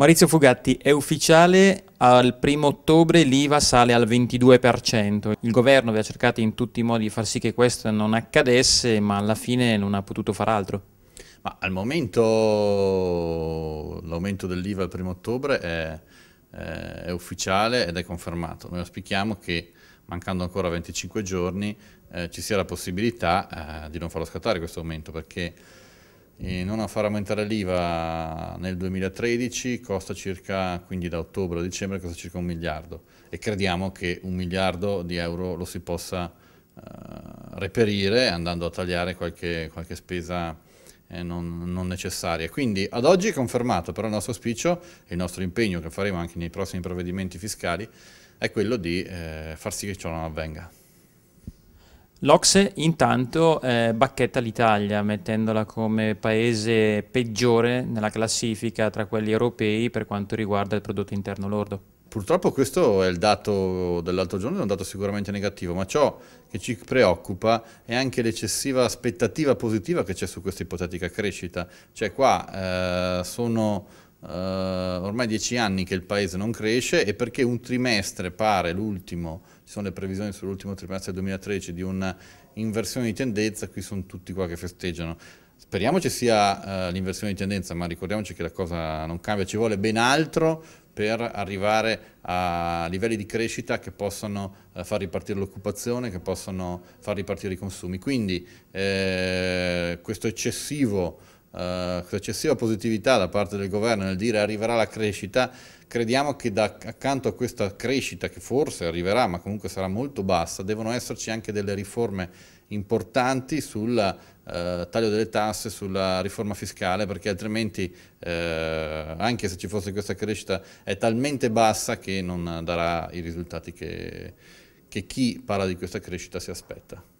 Maurizio Fugatti, è ufficiale, al primo ottobre l'IVA sale al 22%. Il governo aveva cercato in tutti i modi di far sì che questo non accadesse, ma alla fine non ha potuto far altro. Ma al momento l'aumento dell'IVA al primo ottobre è, è, ufficiale ed è confermato. Noi auspichiamo che mancando ancora 25 giorni eh, ci sia la possibilità eh, di non farlo scattare questo aumento perché e non far aumentare l'IVA nel 2013 costa circa, quindi da ottobre a dicembre costa circa un miliardo e crediamo che un miliardo di euro lo si possa uh, reperire andando a tagliare qualche, qualche spesa eh, non, non, necessaria. Quindi ad oggi è confermato però il nostro auspicio e il nostro impegno che faremo anche nei prossimi provvedimenti fiscali è quello di eh, far sì che ciò non avvenga. L'Ocse intanto eh, bacchetta l'Italia mettendola come paese peggiore nella classifica tra quelli europei per quanto riguarda il prodotto interno lordo. Purtroppo questo è il dato dell'altro giorno, è un dato sicuramente negativo, ma ciò che ci preoccupa è anche l'eccessiva aspettativa positiva che c'è su questa ipotetica crescita. Cioè qua eh, sono eh, ormai dieci anni che il paese non cresce e perché un trimestre pare l'ultimo, ci sono le previsioni sull'ultimo trimestre del 2013 di un'inversione di tendenza, qui sono tutti qua che festeggiano. Speriamo ci sia eh, l'inversione di tendenza, ma ricordiamoci che la cosa non cambia, ci vuole ben altro per arrivare a livelli di crescita che possano eh, far ripartire l'occupazione, che possano far ripartire i consumi. Quindi eh, questo eccessivo Uh, eccessiva positività da parte del governo nel dire arriverà la crescita, crediamo che da, accanto a questa crescita che forse arriverà ma comunque sarà molto bassa, devono esserci anche delle riforme importanti sul uh, eh, taglio delle tasse, sulla riforma fiscale perché altrimenti uh, anche se ci fosse questa crescita è talmente bassa che non darà i risultati che, che chi parla di questa crescita si aspetta.